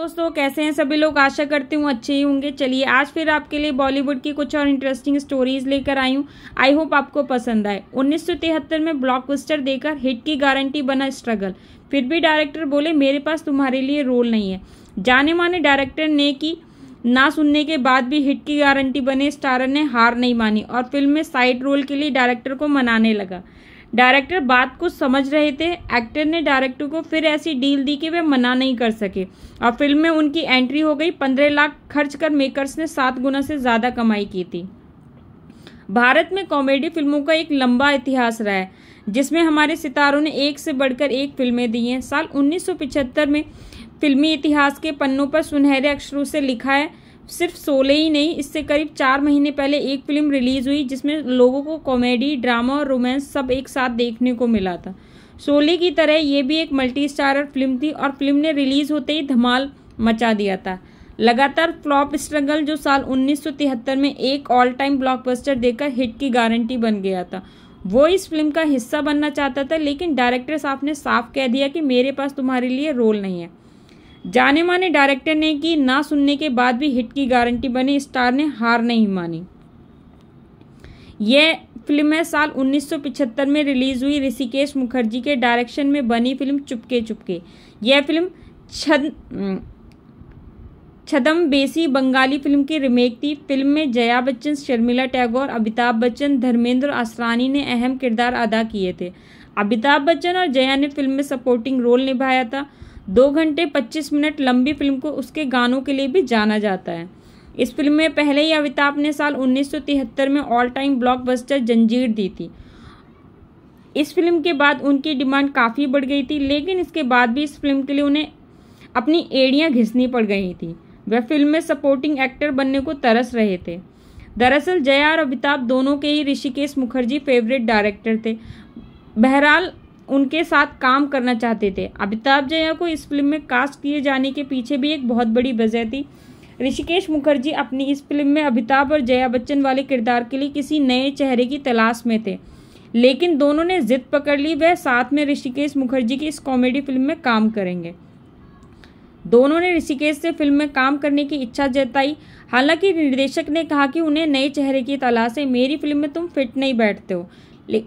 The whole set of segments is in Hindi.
दोस्तों कैसे हैं सभी लोग आशा करती हूँ अच्छे ही होंगे चलिए आज फिर आपके लिए बॉलीवुड की कुछ और इंटरेस्टिंग स्टोरीज लेकर आई हूँ आई होप आपको पसंद आए 1973 में ब्लॉकबस्टर देकर हिट की गारंटी बना स्ट्रगल फिर भी डायरेक्टर बोले मेरे पास तुम्हारे लिए रोल नहीं है जाने माने डायरेक्टर ने की ना सुनने के बाद भी हिट की गारंटी बने स्टारर ने हार नहीं मानी और फिल्म में साइड रोल के लिए डायरेक्टर को मनाने लगा डायरेक्टर बात को समझ रहे थे एक्टर ने डायरेक्टर को फिर ऐसी डील दी कि वे मना नहीं कर सके और फिल्म में उनकी एंट्री हो गई पंद्रह लाख खर्च कर मेकर्स ने सात गुना से ज़्यादा कमाई की थी भारत में कॉमेडी फिल्मों का एक लंबा इतिहास रहा है जिसमें हमारे सितारों ने एक से बढ़कर एक फिल्में दी हैं साल 1975 में फिल्मी इतिहास के पन्नों पर सुनहरे अक्षरों से लिखा है सिर्फ सोलह ही नहीं इससे करीब चार महीने पहले एक फिल्म रिलीज हुई जिसमें लोगों को कॉमेडी ड्रामा और रोमांस सब एक साथ देखने को मिला था सोले की तरह ये भी एक मल्टी स्टारर फिल्म थी और फिल्म ने रिलीज होते ही धमाल मचा दिया था लगातार फ्लॉप स्ट्रगल जो साल 1973 में एक ऑल टाइम ब्लॉकबस्टर देकर हिट की गारंटी बन गया था वो इस फिल्म का हिस्सा बनना चाहता था लेकिन डायरेक्टर साहब ने साफ कह दिया कि मेरे पास तुम्हारे लिए रोल नहीं है जाने माने डायरेक्टर ने की ना सुनने के बाद भी हिट की गारंटी बनी स्टार ने हार नहीं मानी यह फिल्म है साल 1975 में रिलीज हुई ऋषिकेश मुखर्जी के डायरेक्शन में बनी फिल्म चुपके चुपके यह फिल्म छद छदम बेसी बंगाली फिल्म की रिमेक थी फिल्म में जया बच्चन शर्मिला टैगोर अमिताभ बच्चन धर्मेंद्र असरानी ने अहम किरदार अदा किए थे अमिताभ बच्चन और जया ने फिल्म में सपोर्टिंग रोल निभाया था दो घंटे पच्चीस मिनट लंबी फिल्म को उसके गानों के लिए भी जाना जाता है इस फिल्म में पहले ही अमिताभ ने साल 1973 में ऑल टाइम ब्लॉकबस्टर जंजीर दी थी इस फिल्म के बाद उनकी डिमांड काफ़ी बढ़ गई थी लेकिन इसके बाद भी इस फिल्म के लिए उन्हें अपनी एड़ियाँ घिसनी पड़ गई थी वह फिल्म में सपोर्टिंग एक्टर बनने को तरस रहे थे दरअसल जया और अमिताभ दोनों के ही ऋषिकेश मुखर्जी फेवरेट डायरेक्टर थे बहरहाल उनके साथ काम करना चाहते थे अमिताभ जया को इस फिल्म में कास्ट किए जाने के पीछे भी एक बहुत बड़ी वजह थी ऋषिकेश मुखर्जी अपनी इस फिल्म में अमिताभ और जया बच्चन वाले किरदार के लिए किसी नए चेहरे की तलाश में थे लेकिन दोनों ने जिद पकड़ ली वह साथ में ऋषिकेश मुखर्जी की इस कॉमेडी फिल्म में काम करेंगे दोनों ने ऋषिकेश से फिल्म में काम करने की इच्छा जताई हालांकि निर्देशक ने कहा कि उन्हें नए चेहरे की तलाश है मेरी फिल्म में तुम फिट नहीं बैठते हो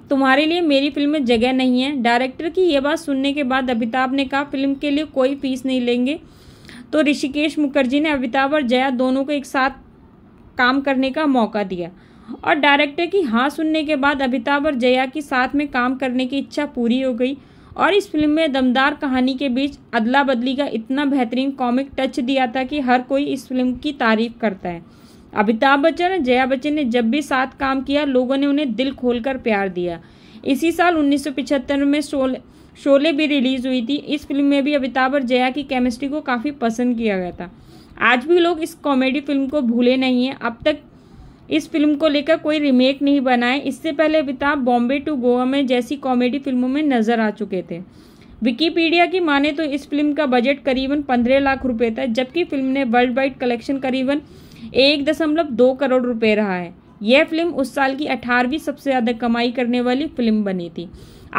तुम्हारे लिए मेरी फिल्म में जगह नहीं है डायरेक्टर की ये बात सुनने के बाद अमिताभ ने कहा फिल्म के लिए कोई फीस नहीं लेंगे तो ऋषिकेश मुखर्जी ने अमिताभ और जया दोनों को एक साथ काम करने का मौका दिया और डायरेक्टर की हाँ सुनने के बाद अमिताभ और जया की साथ में काम करने की इच्छा पूरी हो गई और इस फिल्म में दमदार कहानी के बीच अदला बदली का इतना बेहतरीन कॉमिक टच दिया था कि हर कोई इस फिल्म की तारीफ करता है अमिताभ बच्चन और जया बच्चन ने जब भी साथ काम किया लोगों ने उन्हें दिल खोलकर प्यार दिया इसी साल 1975 में शोले शोले भी रिलीज हुई थी इस फिल्म में भी अमिताभ और जया की केमिस्ट्री को काफ़ी पसंद किया गया था आज भी लोग इस कॉमेडी फिल्म को भूले नहीं हैं अब तक इस फिल्म को लेकर कोई रिमेक नहीं बनाए इससे पहले अमिताभ बॉम्बे टू गोवा में जैसी कॉमेडी फिल्मों में नजर आ चुके थे विकीपीडिया की माने तो इस फिल्म का बजट करीबन पंद्रह लाख रुपए था जबकि फिल्म ने वर्ल्ड वाइड कलेक्शन करीबन एक दशमलव दो करोड़ रुपए रहा है यह फिल्म उस साल की अठारहवीं सबसे ज़्यादा कमाई करने वाली फिल्म बनी थी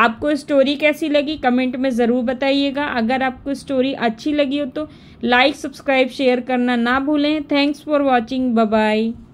आपको स्टोरी कैसी लगी कमेंट में ज़रूर बताइएगा अगर आपको स्टोरी अच्छी लगी हो तो लाइक सब्सक्राइब शेयर करना ना भूलें थैंक्स फॉर वॉचिंग बाय